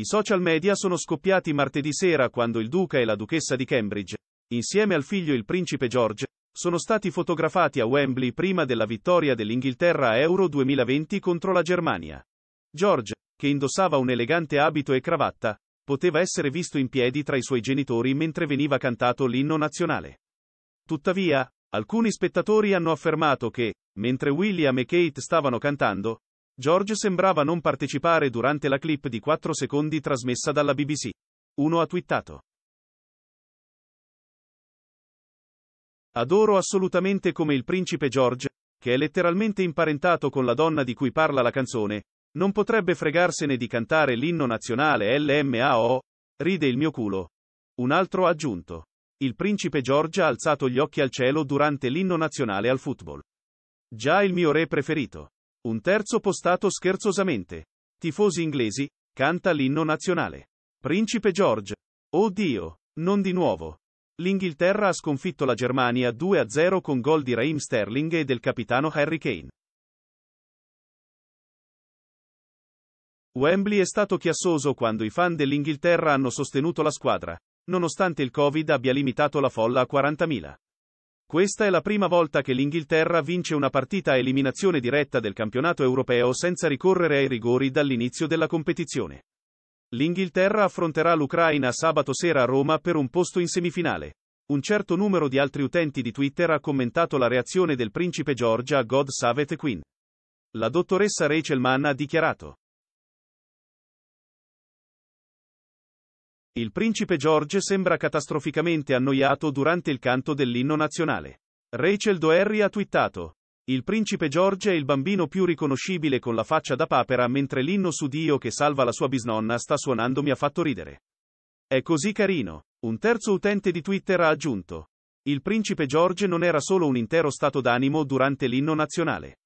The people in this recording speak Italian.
I social media sono scoppiati martedì sera quando il duca e la duchessa di Cambridge, insieme al figlio il principe George, sono stati fotografati a Wembley prima della vittoria dell'Inghilterra a Euro 2020 contro la Germania. George, che indossava un elegante abito e cravatta, poteva essere visto in piedi tra i suoi genitori mentre veniva cantato l'inno nazionale. Tuttavia, alcuni spettatori hanno affermato che, mentre William e Kate stavano cantando, George sembrava non partecipare durante la clip di 4 secondi trasmessa dalla BBC. Uno ha twittato. Adoro assolutamente come il principe George, che è letteralmente imparentato con la donna di cui parla la canzone, non potrebbe fregarsene di cantare l'inno nazionale LMAO, ride il mio culo. Un altro ha aggiunto. Il principe George ha alzato gli occhi al cielo durante l'inno nazionale al football. Già il mio re preferito. Un terzo postato scherzosamente. Tifosi inglesi, canta l'inno nazionale. Principe George. Oh Dio, non di nuovo. L'Inghilterra ha sconfitto la Germania 2-0 con gol di Raheem Sterling e del capitano Harry Kane. Wembley è stato chiassoso quando i fan dell'Inghilterra hanno sostenuto la squadra, nonostante il Covid abbia limitato la folla a 40.000. Questa è la prima volta che l'Inghilterra vince una partita a eliminazione diretta del campionato europeo senza ricorrere ai rigori dall'inizio della competizione. L'Inghilterra affronterà l'Ucraina sabato sera a Roma per un posto in semifinale. Un certo numero di altri utenti di Twitter ha commentato la reazione del principe Giorgia a God Savet Queen. La dottoressa Rachel Mann ha dichiarato. Il principe George sembra catastroficamente annoiato durante il canto dell'inno nazionale. Rachel Doherry ha twittato. Il principe George è il bambino più riconoscibile con la faccia da papera mentre l'inno su Dio che salva la sua bisnonna sta suonando mi ha fatto ridere. È così carino. Un terzo utente di Twitter ha aggiunto. Il principe George non era solo un intero stato d'animo durante l'inno nazionale.